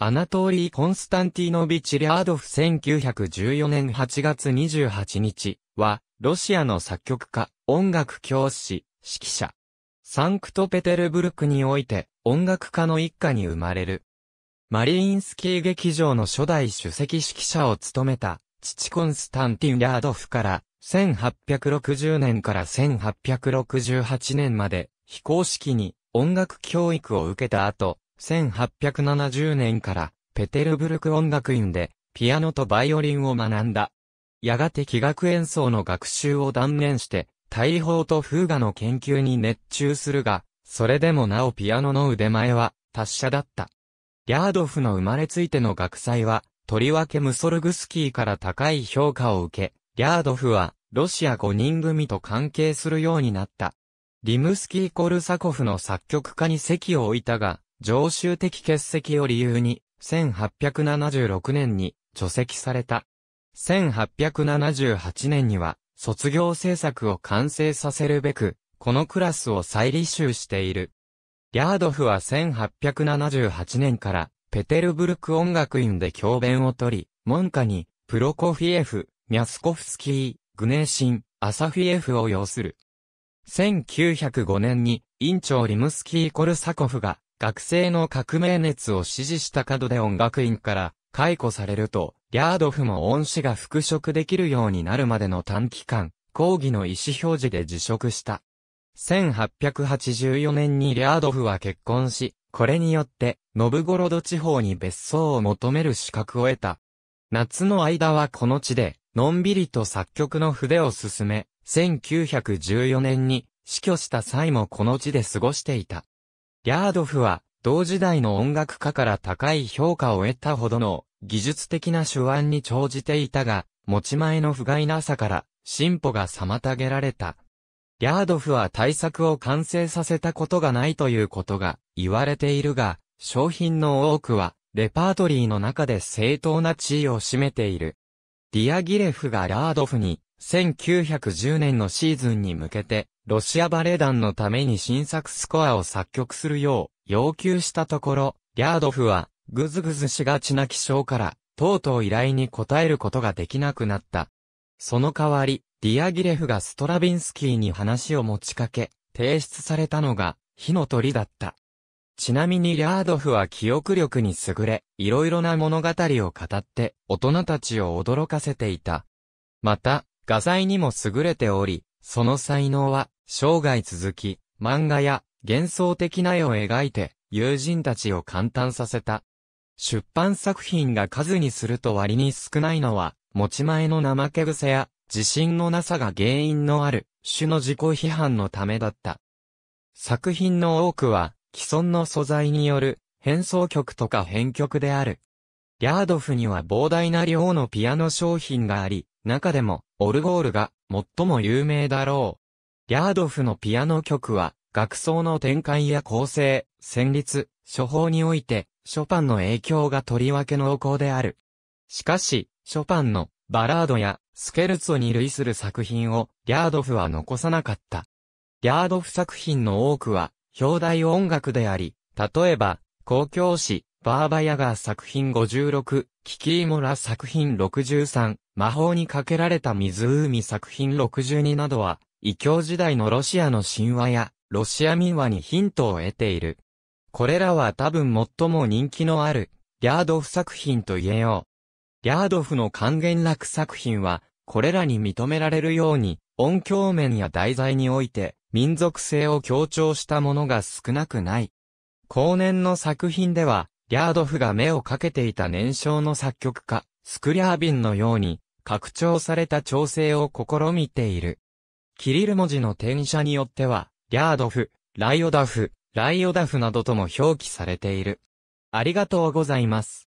アナトーリー・コンスタンティーノビチ・リャードフ1914年8月28日は、ロシアの作曲家、音楽教師、指揮者。サンクトペテルブルクにおいて、音楽家の一家に生まれる。マリインスキー劇場の初代首席指揮者を務めた、父コンスタンティン・リャードフから、1860年から1868年まで、非公式に音楽教育を受けた後、1870年からペテルブルク音楽院でピアノとバイオリンを学んだ。やがて器楽演奏の学習を断念して、大砲と風画の研究に熱中するが、それでもなおピアノの腕前は達者だった。リャードフの生まれついての学祭は、とりわけムソルグスキーから高い評価を受け、リャードフはロシア5人組と関係するようになった。リムスキー・コルサコフの作曲家に席を置いたが、常習的欠席を理由に、1876年に除籍された。1878年には、卒業制作を完成させるべく、このクラスを再履修している。リャードフは1878年から、ペテルブルク音楽院で教鞭を取り、門下に、プロコフィエフ、ミャスコフスキー、グネーシン、アサフィエフを要する。1905年に、院長リムスキー・コルサコフが、学生の革命熱を支持した角で音楽院から解雇されると、リャードフも恩師が復職できるようになるまでの短期間、抗議の意思表示で辞職した。1884年にリャードフは結婚し、これによって、ノブゴロド地方に別荘を求める資格を得た。夏の間はこの地で、のんびりと作曲の筆を進め、1914年に死去した際もこの地で過ごしていた。ヤードフは、同時代の音楽家から高い評価を得たほどの技術的な手腕に長じていたが、持ち前の不甲斐なさから進歩が妨げられた。ヤードフは対策を完成させたことがないということが言われているが、商品の多くはレパートリーの中で正当な地位を占めている。ディアギレフがラードフに1910年のシーズンに向けてロシアバレエ団のために新作スコアを作曲するよう要求したところ、リャードフはぐずぐずしがちな気象から、とうとう依頼に応えることができなくなった。その代わり、ディアギレフがストラビンスキーに話を持ちかけ、提出されたのが、火の鳥だった。ちなみにリャードフは記憶力に優れ、いろいろな物語を語って、大人たちを驚かせていた。また、画材にも優れており、その才能は、生涯続き、漫画や幻想的な絵を描いて、友人たちを感嘆させた。出版作品が数にすると割に少ないのは、持ち前の怠け癖や、自信のなさが原因のある、種の自己批判のためだった。作品の多くは、既存の素材による、変奏曲とか編曲である。リャードフには膨大な量のピアノ商品があり、中でも、オルゴールが、最も有名だろう。リャードフのピアノ曲は、楽奏の展開や構成、旋律、処方において、ショパンの影響がとりわけ濃厚である。しかし、ショパンのバラードやスケルツォに類する作品をリャードフは残さなかった。リャードフ作品の多くは、表題音楽であり、例えば、公共誌、バーバヤガー作品56、キキーモラ作品63、魔法にかけられた湖作品62などは、異教時代のロシアの神話や、ロシア民話にヒントを得ている。これらは多分最も人気のある、リャードフ作品と言えよう。リャードフの還元楽作品は、これらに認められるように、音響面や題材において、民族性を強調したものが少なくない。後年の作品では、リャードフが目をかけていた年少の作曲家、スクリャービンのように、拡張された調整を試みている。キリル文字の転写によっては、リャードフ、ライオダフ、ライオダフなどとも表記されている。ありがとうございます。